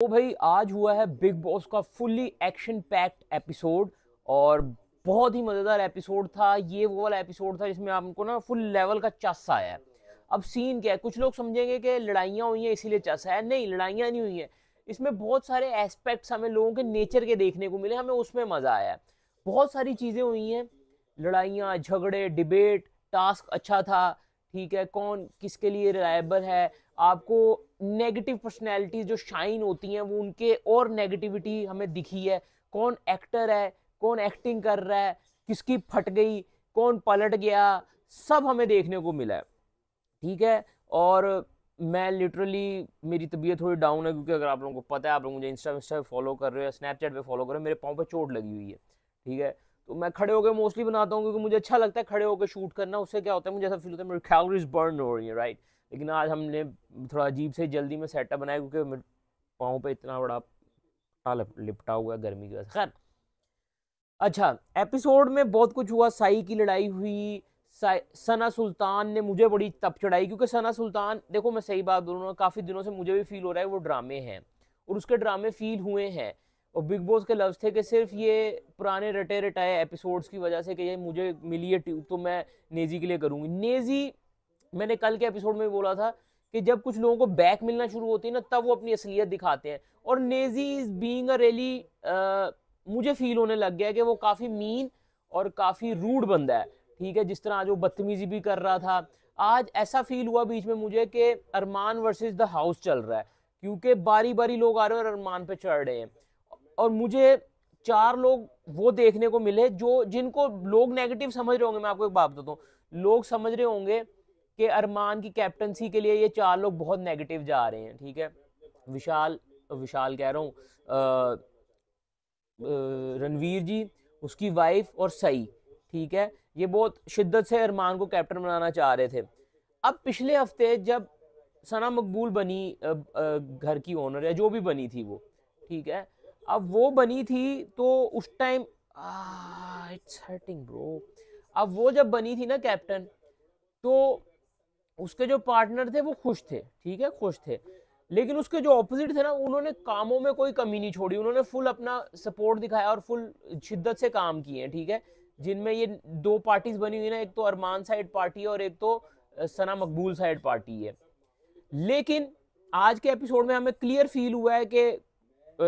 तो भाई आज हुआ है बिग बॉस का फुल्ली एक्शन पैक्ड एपिसोड और बहुत ही मज़ेदार एपिसोड था ये वो वाला एपिसोड था जिसमें आपको ना फुल लेवल का चस आया है अब सीन क्या है कुछ लोग समझेंगे कि लड़ाइयाँ हुई हैं इसीलिए चस है नहीं लड़ाइयाँ नहीं हुई हैं इसमें बहुत सारे एस्पेक्ट्स हमें लोगों के नेचर के देखने को मिले हमें उसमें मज़ा आया बहुत सारी चीज़ें हुई हैं लड़ाइयाँ झगड़े डिबेट टास्क अच्छा था ठीक है कौन किसके लिए रिलायबल है आपको नेगेटिव पर्सनैलिटीज जो शाइन होती हैं वो उनके और नेगेटिविटी हमें दिखी है कौन एक्टर है कौन एक्टिंग कर रहा है किसकी फट गई कौन पलट गया सब हमें देखने को मिला है ठीक है और मैं लिटरली मेरी तबीयत थोड़ी डाउन है क्योंकि अगर आप लोगों को पता है आप लोग मुझे इंस्टा इंस्टा पे फॉलो कर रहे हो या स्नैपचैट पे फॉलो कर रहे हो मेरे पाँव पे चोट लगी हुई है ठीक है तो मैं खड़े होकर मोस्टली बनाता हूँ क्योंकि मुझे अच्छा लगता है खड़े होकर शूट करना उससे क्या होता है मुझे ऐसा फील होता है मेरी कैलोरीज बर्न हो रही है राइट लेकिन आज हमने थोड़ा अजीब से जल्दी में सेटअप बनाया क्योंकि पाँव पे इतना बड़ा लिपटा हुआ है गर्मी की वजह से खैर अच्छा एपिसोड में बहुत कुछ हुआ साई की लड़ाई हुई सना सुल्तान ने मुझे बड़ी तप चढ़ाई क्योंकि सना सुल्तान देखो मैं सही बात बोलूँगा काफ़ी दिनों से मुझे भी फील हो रहा है वो ड्रामे हैं और उसके ड्रामे फील हुए हैं और बिग बॉस के लफ्ज़ थे कि सिर्फ ये पुराने रटे रटाए एपिसोड्स की वजह से कि ये मुझे मिली है ट्यूब तो मैं नेजी के लिए करूँगी नेजी मैंने कल के एपिसोड में बोला था कि जब कुछ लोगों को बैक मिलना शुरू होती है ना तब वो अपनी असलियत दिखाते हैं और नेजी इज बींग रेली मुझे फील होने लग गया कि वो काफ़ी मीन और काफ़ी रूड बंदा है ठीक है जिस तरह आज वो बदतमीजी भी कर रहा था आज ऐसा फील हुआ बीच में मुझे कि अरमान वर्सेस द हाउस चल रहा है क्योंकि बारी बारी लोग आ रहे हैं और अरमान पे चढ़ रहे हैं और मुझे चार लोग वो देखने को मिले जो जिनको लोग नेगेटिव समझ रहे होंगे मैं आपको एक बात बताता हूँ लोग समझ रहे होंगे कि अरमान की कैप्टनसी के लिए ये चार लोग बहुत नेगेटिव जा रहे हैं ठीक है विशाल विशाल कह रहा हूँ रणवीर जी उसकी वाइफ और सई ठीक है ये बहुत शिद्दत से अरमान को कैप्टन बनाना चाह रहे थे अब पिछले हफ्ते जब सना मकबूल बनी घर की ओनर या जो भी बनी थी वो ठीक है अब वो बनी थी तो उस टाइम इट्स हर्टिंग ब्रो अब वो जब बनी थी ना कैप्टन तो उसके जो पार्टनर थे वो खुश थे ठीक है खुश थे लेकिन उसके जो ऑपोजिट थे ना उन्होंने कामों में कोई कमी नहीं छोड़ी उन्होंने फुल अपना सपोर्ट दिखाया और फुल शिद्दत से काम किए हैं ठीक है जिनमें ये दो पार्टीज बनी हुई ना एक तो अरमान साइड पार्टी है और एक तो सना मकबूल साइड पार्टी है लेकिन आज के एपिसोड में हमें क्लियर फील हुआ है कि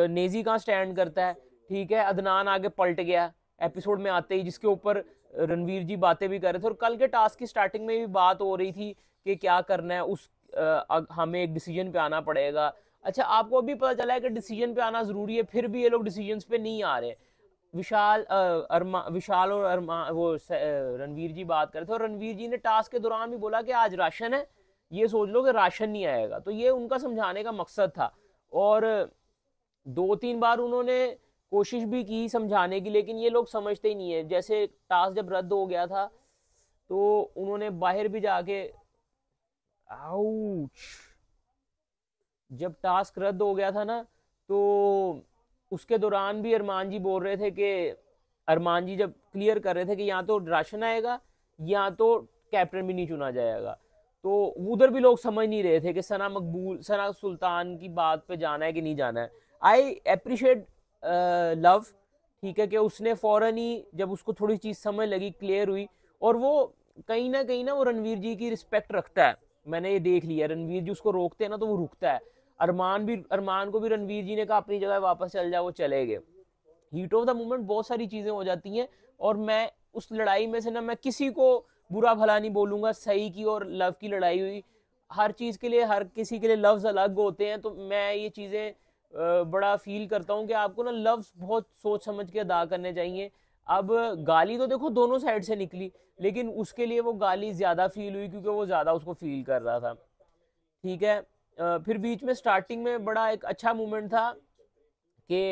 नेजी कहाँ स्टैंड करता है ठीक है अदनान आगे पलट गया एपिसोड में आते ही जिसके ऊपर रणवीर जी बातें भी कर रहे थे और कल के टास्क की स्टार्टिंग में भी बात हो रही थी कि क्या करना है उस आ, हमें एक डिसीजन पे आना पड़ेगा अच्छा आपको अभी पता चला है कि डिसीजन पे आना ज़रूरी है फिर भी ये लोग डिसीजन पे नहीं आ रहे विशाल अरमा विशाल और अरमा वो रणवीर जी बात कर रहे थे और रणवीर जी ने टास्क के दौरान भी बोला कि आज राशन है ये सोच लो कि राशन नहीं आएगा तो ये उनका समझाने का मकसद था और दो तीन बार उन्होंने कोशिश भी की समझाने की लेकिन ये लोग समझते ही नहीं है जैसे टास्क जब रद्द हो गया था तो उन्होंने बाहर भी जाके आउच जब टास्क रद्द हो गया था ना तो उसके दौरान भी अरमान जी बोल रहे थे कि अरमान जी जब क्लियर कर रहे थे कि यहाँ तो राशन आएगा या तो कैप्टन भी नहीं चुना जाएगा तो उधर भी लोग समझ नहीं रहे थे कि सना मकबूल सना सुल्तान की बात पे जाना है कि नहीं जाना है आई अप्रिशिएट लव ठीक है कि उसने फ़ौरन ही जब उसको थोड़ी चीज़ समझ लगी क्लियर हुई और वो कहीं ना कहीं ना वो रणवीर जी की रिस्पेक्ट रखता है मैंने ये देख लिया रणवीर जी उसको रोकते हैं ना तो वो रुकता है अरमान भी अरमान को भी रणवीर जी ने कहा अपनी जगह वापस चल जाओ वो चले गए हीट ऑफ द मोमेंट बहुत सारी चीज़ें हो जाती हैं और मैं उस लड़ाई में से ना मैं किसी को बुरा भला नहीं बोलूँगा सही की और लव की लड़ाई हुई हर चीज़ के लिए हर किसी के लिए लफ्ज़ अलग होते हैं तो मैं ये चीज़ें बड़ा फील करता हूँ कि आपको ना लफ्ज़ बहुत सोच समझ के अदा करने चाहिए अब गाली तो देखो दोनों साइड से निकली लेकिन उसके लिए वो गाली ज़्यादा फील हुई क्योंकि वो ज़्यादा उसको फील कर रहा था ठीक है फिर बीच में स्टार्टिंग में बड़ा एक अच्छा मोमेंट था कि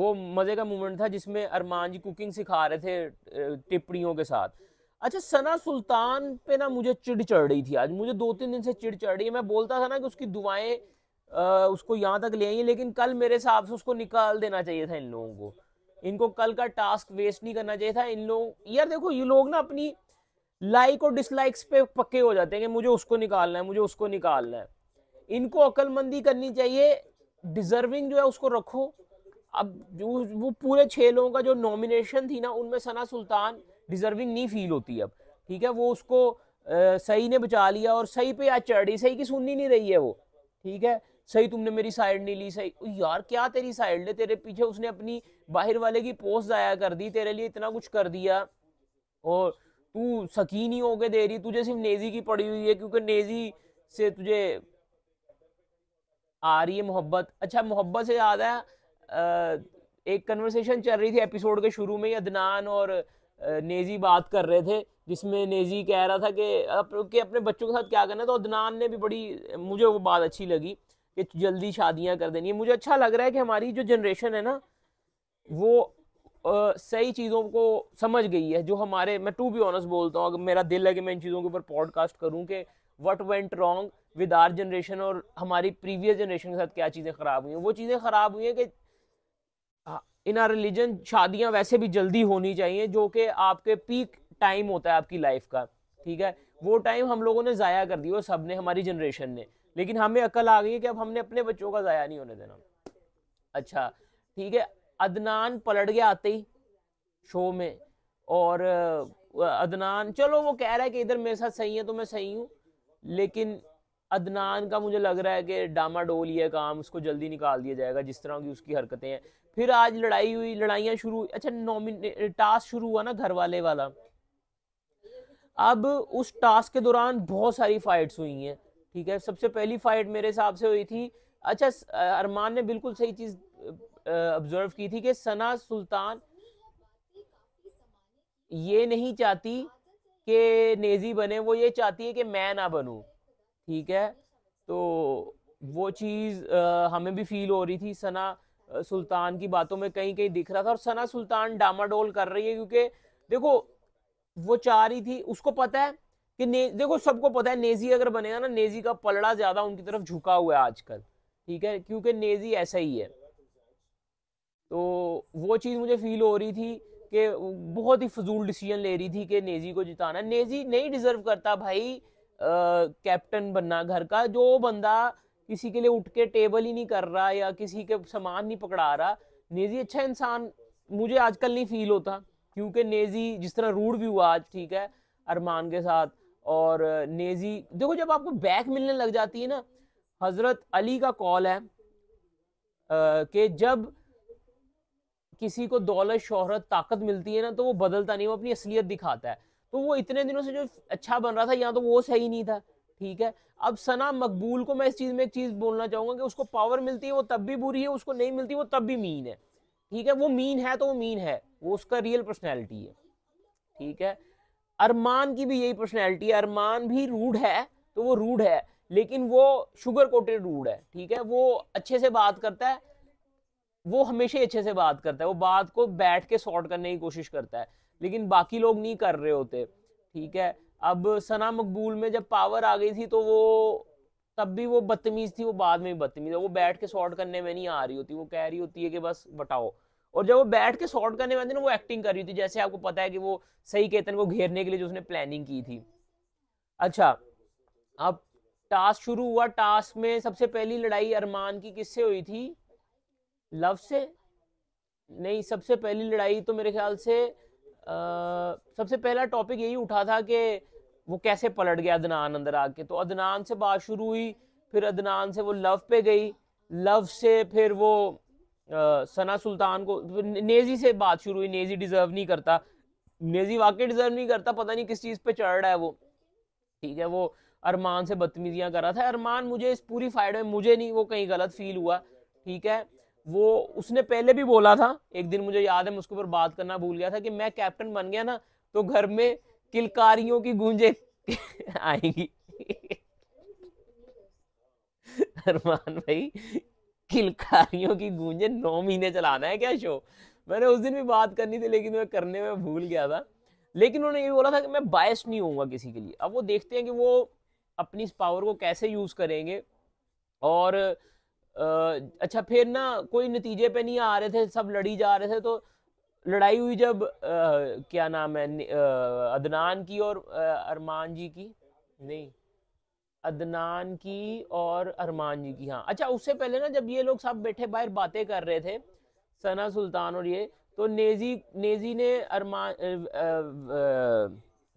वो मज़े का मोमेंट था जिसमें अरमान जी कुकिंग सिखा रहे थे टिप्पणियों के साथ अच्छा सना सुल्तान पे ना मुझे चिड़ चढ़ रही थी आज मुझे दो तीन दिन से चिड़ चढ़ रही है मैं बोलता था ना कि उसकी दुआएं उसको यहाँ तक ले आई लेकिन कल मेरे हिसाब से उसको निकाल देना चाहिए था इन लोगों को इनको कल का टास्क वेस्ट नहीं करना चाहिए था इन लोग यार देखो ये लोग ना अपनी लाइक और डिसलाइक्स पे पक्के हो जाते हैं कि मुझे उसको निकालना है मुझे उसको निकालना है इनको अक्लमंदी करनी चाहिए डिजर्विंग जो है उसको रखो अब जो वो पूरे छः लोगों का जो नॉमिनेशन थी ना उनमें सना सुल्तान डिजर्विंग नहीं फील होती अब ठीक है वो उसको आ, सही ने बचा लिया और सही पे आज चढ़ी सही की सुननी नहीं रही है वो ठीक है सही तुमने मेरी साइड नहीं ली सही यार क्या तेरी साइड ले तेरे पीछे उसने अपनी बाहर वाले की पोस्ट जाया कर दी तेरे लिए इतना कुछ कर दिया और तू सकी नहीं होके दे रही तुझे सिर्फ नेजी की पड़ी हुई है क्योंकि नेजी से तुझे आ रही है मोहब्बत अच्छा मोहब्बत से याद है एक कन्वर्सेशन चल रही थी एपिसोड के शुरू में अदनान और नेजी बात कर रहे थे जिसमें नेजी कह रहा था कि अपने बच्चों के साथ क्या करना तो अदनान ने भी बड़ी मुझे वो बात अच्छी लगी कि जल्दी शादियाँ कर देनी है मुझे अच्छा लग रहा है कि हमारी जो जनरेशन है ना वो आ, सही चीज़ों को समझ गई है जो हमारे मैं टू बी ऑनस्ट बोलता हूँ अगर मेरा दिल है कि मैं इन चीज़ों के ऊपर पॉडकास्ट करूँ कि what went wrong with our generation और हमारी प्रीवियस जनरेशन के साथ क्या चीज़ें ख़राब हुई हैं वो चीज़ें ख़राब हुई हैं कि इन आर रिलीजन शादियाँ वैसे भी जल्दी होनी चाहिए जो कि आपके पीक टाइम होता है आपकी लाइफ का ठीक है वो टाइम हम लोगों ने ज़ाया कर दिया वो सब ने हमारी जनरेशन ने लेकिन हमें अकल आ गई है कि अब हमने अपने बच्चों का ज़ाया नहीं होने देना अच्छा ठीक है अदनान पलट गया आते ही शो में और अदनान चलो वो कह रहा है कि इधर मेरे साथ सही है तो मैं सही हूँ लेकिन अदनान का मुझे लग रहा है कि डामा डोल ये काम उसको जल्दी निकाल दिया जाएगा जिस तरह की उसकी हरकतें हैं फिर आज लड़ाई हुई लड़ाइयाँ शुरू अच्छा नॉमिने टास्क शुरू हुआ ना घर वाले वाला अब उस टास्क के दौरान बहुत सारी फाइट्स हुई हैं ठीक है सबसे पहली फाइट मेरे हिसाब से हुई थी अच्छा अरमान ने बिल्कुल सही चीज़ ऑब्जर्व की थी कि सना सुल्तान ये नहीं चाहती कि नेजी बने वो ये चाहती है कि मैं ना बनूं ठीक है तो वो चीज़ हमें भी फील हो रही थी सना सुल्तान की बातों में कहीं कहीं दिख रहा था और सना सुल्तान डामाडोल कर रही है क्योंकि देखो वो चाह रही थी उसको पता है कि ने देखो सबको पता है नेजी अगर बनेगा ना नेजी का पलड़ा ज्यादा उनकी तरफ झुका हुआ है आजकल ठीक है क्योंकि नेजी ऐसा ही है तो वो चीज़ मुझे फील हो रही थी कि बहुत ही फजूल डिसीजन ले रही थी कि नेजी को जिताना नेजी नहीं डिजर्व करता भाई कैप्टन बनना घर का जो बंदा किसी के लिए उठ के टेबल ही नहीं कर रहा या किसी के सामान नहीं पकड़ा रहा नेजी अच्छा इंसान मुझे आजकल नहीं फील होता क्योंकि नेजी जिस तरह रूढ़ भी हुआ आज ठीक है अरमान के साथ और नेजी देखो जब आपको बैक मिलने लग जाती है ना हज़रत अली का कॉल है कि जब किसी को दौलत शोहरत ताकत मिलती है ना तो वो बदलता नहीं वो अपनी असलियत दिखाता है तो वो इतने दिनों से जो अच्छा बन रहा था यहाँ तो वो सही नहीं था ठीक है अब सना मकबूल को मैं इस चीज़ में एक चीज़ बोलना चाहूँगा कि उसको पावर मिलती है वो तब भी बुरी है उसको नहीं मिलती वो तब भी मीन है ठीक है वो मीन है तो वो मीन है वो उसका रियल पर्सनैलिटी है ठीक है अरमान की भी यही पर्सनैलिटी है अरमान भी रूढ़ है तो वो रूढ़ है लेकिन वो शुगर कोटेड रूढ़ है ठीक है वो अच्छे से बात करता है वो हमेशा ही अच्छे से बात करता है वो बात को बैठ के सॉर्ट करने की कोशिश करता है लेकिन बाकी लोग नहीं कर रहे होते ठीक है अब सना मकबूल में जब पावर आ गई थी तो वो तब भी वो बदतमीज थी वो बाद में भी बदतमीज है वो बैठ के सॉर्ट करने में नहीं आ रही होती वो कह रही होती है कि बस बटाओ और जब वो बैठ के सॉर्ट करने वाले ना वो एक्टिंग कर रही थी जैसे आपको पता है कि वो सही केतन को घेरने के लिए जो उसने प्लानिंग की थी अच्छा अब टास्क शुरू हुआ टास्क में सबसे पहली लड़ाई अरमान की किससे हुई थी लव से नहीं सबसे पहली लड़ाई तो मेरे ख्याल से आ, सबसे पहला टॉपिक यही उठा था कि वो कैसे पलट गया अदनान अंदर आके तो अदनान से बात शुरू हुई फिर अदनान से वो लव पे गई लव से फिर वो सना सुल्तान को नेजी से बात शुरू हुई नेजी डिजर्व नहीं करता नेजी वाकई डिजर्व नहीं करता पता नहीं किस चीज़ पे चढ़ रहा है वो ठीक है वो अरमान से बदतमीजियां कर रहा था अरमान मुझे इस पूरी फाइट में मुझे नहीं वो कहीं गलत फील हुआ ठीक है वो उसने पहले भी बोला था एक दिन मुझे याद है मैं उसके ऊपर बात करना भूल गया था कि मैं कैप्टन बन गया ना तो घर में किलकारियों की गूंजे आएंगी अरमान भाई किलकारियों की गूंजे नौ महीने चलाना है क्या शो मैंने उस दिन भी बात करनी थी लेकिन मैं करने में भूल गया था लेकिन उन्होंने ये बोला था कि मैं बायस नहीं होऊंगा किसी के लिए अब वो देखते हैं कि वो अपनी इस पावर को कैसे यूज़ करेंगे और अच्छा फिर ना कोई नतीजे पे नहीं आ रहे थे सब लड़ी जा रहे थे तो लड़ाई हुई जब आ, क्या नाम है अदनान की और अरमान जी की नहीं अदनान की और अरमान जी की हाँ अच्छा उससे पहले ना जब ये लोग सब बैठे बाहर बातें कर रहे थे सना सुल्तान और ये तो नेजी नेजी ने अरमान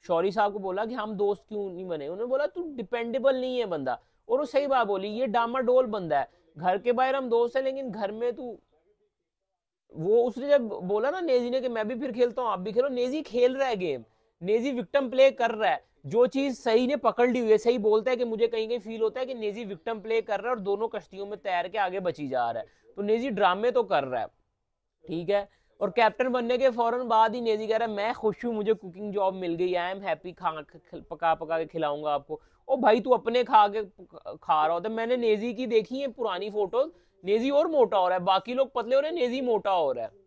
शौरी साहब को बोला कि हम दोस्त क्यों नहीं बने उन्होंने बोला तू डिपेंडेबल नहीं है बंदा और वो सही बात बोली ये डामाडोल बंदा है घर के बाहर हम दोस्त हैं लेकिन घर में तू वो उसने जब बोला ना नेजी ने कि मैं भी फिर खेलता हूँ आप भी खेलो नेजी खेल रहा है गेम नेजी विक्टम प्ले कर रहा है जो चीज सही ने पकड़ ली हुई है सही बोलता है कि मुझे कहीं कहीं फील होता है कि नेजी विक्टम प्ले कर रहा है और दोनों कश्तियों में तैर के आगे बची जा रहा है तो नेजी ड्रामे तो कर रहा है ठीक है और कैप्टन बनने के फौरन बाद ही नेजी कह रहा है मैं खुश हूँ मुझे कुकिंग जॉब मिल गई आई एम हैप्पी खा पका पका के खिलाऊंगा आपको ओ भाई तू अपने खा के खा रहा होता मैंने नेजी की देखी है पुरानी फोटोज नेजी और मोटा हो रहा है बाकी लोग पतले हो रहे हैं नेजी मोटा हो रहा है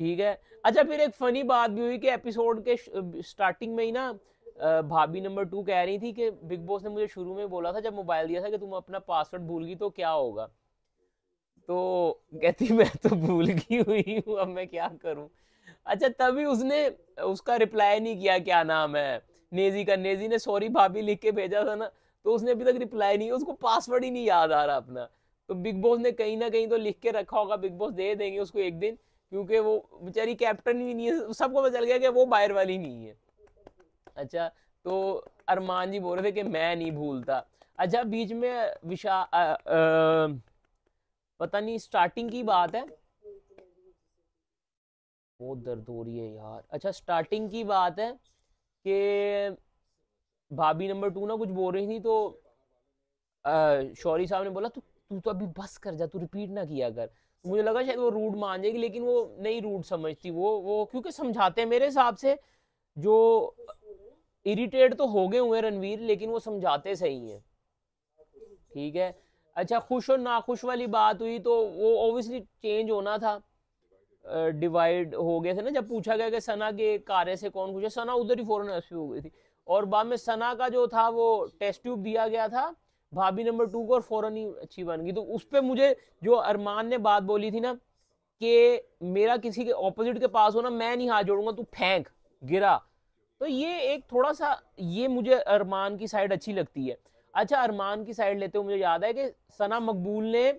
ठीक है अच्छा फिर एक फनी बात भी हुई कि एपिसोड के स्टार्टिंग में ही ना भाभी नंबर टू कह रही थी कि बिग बॉस ने मुझे शुरू में बोला था जब मोबाइल दिया था कि तुम अपना पासवर्ड भूल गई तो क्या होगा तो कहती मैं तो भूल गई हुई हूँ अब मैं क्या करूँ अच्छा तभी उसने उसका रिप्लाई नहीं किया क्या नाम है नेजी का नेजी ने सॉरी भाभी लिख के भेजा था ना तो उसने अभी तक रिप्लाई नहीं उसको पासवर्ड ही नहीं याद आ रहा अपना तो बिग बॉस ने कहीं ना कहीं तो लिख के रखा होगा बिग बॉस दे देंगे उसको एक दिन क्योंकि वो बेचारी कैप्टन भी नहीं है सबको पता चल गया कि वो बाहर वाली नहीं है अच्छा तो अरमान जी बोल रहे थे कि मैं नहीं भूलता अच्छा बीच में विशा आ, आ, पता नहीं स्टार्टिंग की बात है बहुत दर्द हो रही है यार अच्छा स्टार्टिंग की बात है कि भाभी नंबर टू ना कुछ बोल रही थी तो शौरी साहब ने बोला तू तू तो अभी बस कर जा तू रिपीट ना किया कर मुझे लगा शायद वो रूड मान जाएगी लेकिन वो नहीं रूड समझती वो वो क्योंकि समझाते हैं मेरे हिसाब से जो इरिटेट तो हो गए हुए रणवीर लेकिन वो समझाते सही हैं ठीक है अच्छा खुश और नाखुश वाली बात हुई तो वो ओबियसली चेंज होना था डिवाइड हो गया था ना जब पूछा गया कि सना के कार्य से कौन खुश है सना उधर ही फौरन हंसी हो गई थी और बाद में सना का जो था वो टेस्ट ट्यूब दिया गया था भाभी नंबर टू को और फौरन ही अच्छी बन गई तो उस पर मुझे जो अरमान ने बात बोली थी ना कि मेरा किसी के ऑपोजिट के पास होना मैं नहीं हाथ जोड़ूंगा तू फेंक गिरा तो ये एक थोड़ा सा ये मुझे अरमान की साइड अच्छी लगती है अच्छा अरमान की साइड लेते हुए मुझे याद है कि सना मकबूल ने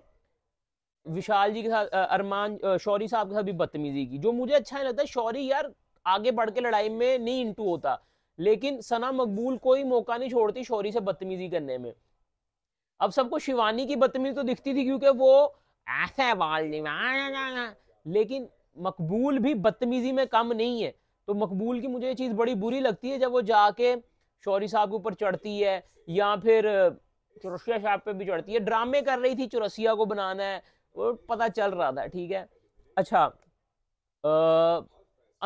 विशाल जी के साथ अरमान शौरी साहब के साथ भी बदतमीजी की जो मुझे अच्छा नहीं लगता शौरी यार आगे बढ़ के लड़ाई में नहीं इंटू होता लेकिन सना मकबूल कोई मौका नहीं छोड़ती शौरी से बदतमीजी करने में अब सबको शिवानी की बदतमीजी तो दिखती थी क्योंकि वो ऐसे बाल लेकिन मकबूल भी बदतमीजी में कम नहीं है तो मकबूल की मुझे ये चीज़ बड़ी बुरी लगती है जब वो जाके शौरी साहब के ऊपर चढ़ती है या फिर चुरसिया साहब पे भी चढ़ती है ड्रामे कर रही थी चुरसिया को बनाना है वो पता चल रहा था ठीक है अच्छा आ,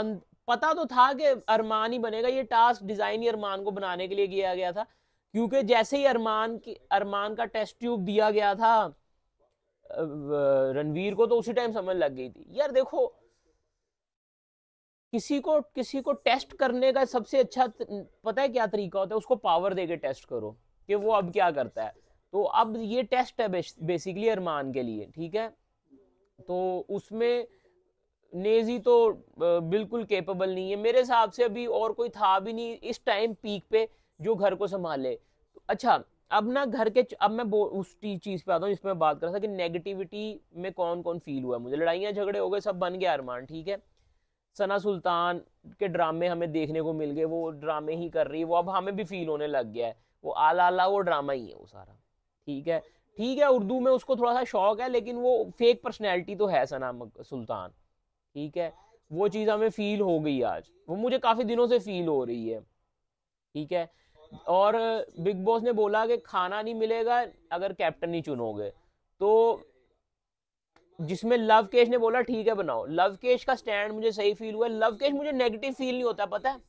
अं, पता तो था कि अरमान ही बनेगा ये टास्क डिज़ाइन ही अरमान को बनाने के लिए किया गया था क्योंकि जैसे ही अरमान की अरमान का टेस्ट ट्यूब दिया गया था रणवीर को तो उसी टाइम समझ लग गई थी यार देखो किसी को किसी को टेस्ट करने का सबसे अच्छा पता है क्या तरीका होता है उसको पावर दे के टेस्ट करो कि वो अब क्या करता है तो अब ये टेस्ट है बेसिकली अरमान के लिए ठीक है तो उसमें नेजी तो बिल्कुल केपेबल नहीं है मेरे हिसाब से अभी और कोई था भी नहीं इस टाइम पीक पे जो घर को संभाले तो अच्छा अब ना घर के अब मैं उस चीज पे आता हूँ जिसमें मैं बात कर रहा था कि नेगेटिविटी में कौन कौन फील हुआ मुझे लड़ाइयाँ झगड़े हो गए सब बन गया अरमान ठीक है सना सुल्तान के ड्रामे हमें देखने को मिल गए वो ड्रामे ही कर रही है वो अब हमें भी फील होने लग गया है वो आला आला वो ड्रामा ही है वो सारा ठीक है ठीक है उर्दू में उसको थोड़ा सा शौक है लेकिन वो फेक पर्सनैलिटी तो है सना सुल्तान ठीक है वो चीज़ हमें फील हो गई आज वो मुझे काफ़ी दिनों से फील हो रही है ठीक है और बिग बॉस ने बोला कि खाना नहीं मिलेगा अगर कैप्टन नहीं चुनोगे तो जिसमें लव केश ने बोला ठीक है बनाओ लव केश का स्टैंड मुझे सही फील हुआ लव केश मुझे नेगेटिव फील नहीं होता पता है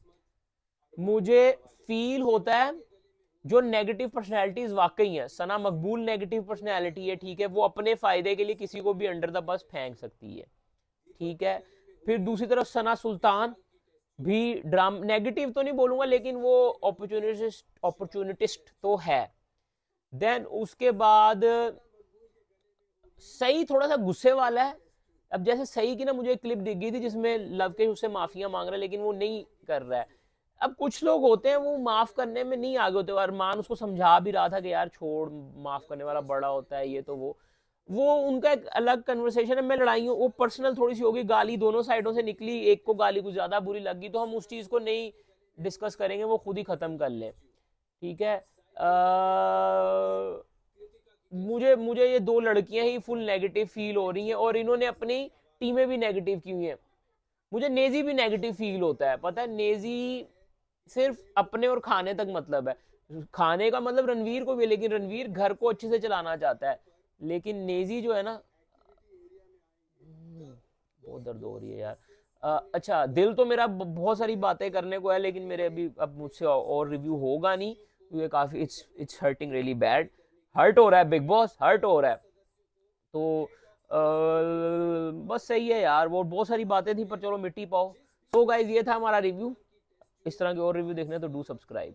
मुझे फील होता है जो नेगेटिव पर्सनैलिटीज वाकई हैं सना मकबूल नेगेटिव पर्सनैलिटी है ठीक है वो अपने फायदे के लिए किसी को भी अंडर द बस फेंक सकती है ठीक है फिर दूसरी तरफ सना सुल्तान भी ड्राम नेगेटिव तो नहीं बोलूंगा लेकिन वो अपॉर्चुनिटिस्ट अपॉर्चुनिटिस्ट तो है देन उसके बाद सही थोड़ा सा गुस्से वाला है अब जैसे सही की ना मुझे एक क्लिप दिख गई थी जिसमें लव के उससे माफिया मांग रहा है लेकिन वो नहीं कर रहा है अब कुछ लोग होते हैं वो माफ करने में नहीं आगे होते अरमान उसको समझा भी रहा था कि यार छोड़ माफ करने वाला बड़ा होता है ये तो वो वो उनका एक अलग कन्वर्सेशन है मैं लड़ाई हूँ वो पर्सनल थोड़ी सी होगी गाली दोनों साइडों से निकली एक को गाली कुछ ज़्यादा बुरी लग गई तो हम उस चीज़ को नहीं डिस्कस करेंगे वो खुद ही ख़त्म कर लें ठीक है आ, मुझे मुझे ये दो लड़कियां ही फुल नेगेटिव फील हो रही हैं और इन्होंने अपनी टीमें भी नेगेटिव की हुई हैं मुझे नेजी भी नेगेटिव फील होता है पता है नेजी सिर्फ अपने और खाने तक मतलब है खाने का मतलब रणवीर को भी लेकिन रणवीर घर को अच्छे से चलाना चाहता है लेकिन नेजी जो है ना हम्म, बहुत दर्द हो रही है यार आ, अच्छा दिल तो मेरा बहुत सारी बातें करने को है लेकिन मेरे अभी अब मुझसे और रिव्यू होगा नहीं क्योंकि काफ़ी it's it's hurting really bad hurt हो रहा है बिग बॉस हर्ट हो रहा है तो आ, बस सही है यार वो बहुत सारी बातें थी पर चलो मिट्टी पाओ सो तो गाइज ये था हमारा रिव्यू इस तरह के और रिव्यू देखने तो डू सब्सक्राइब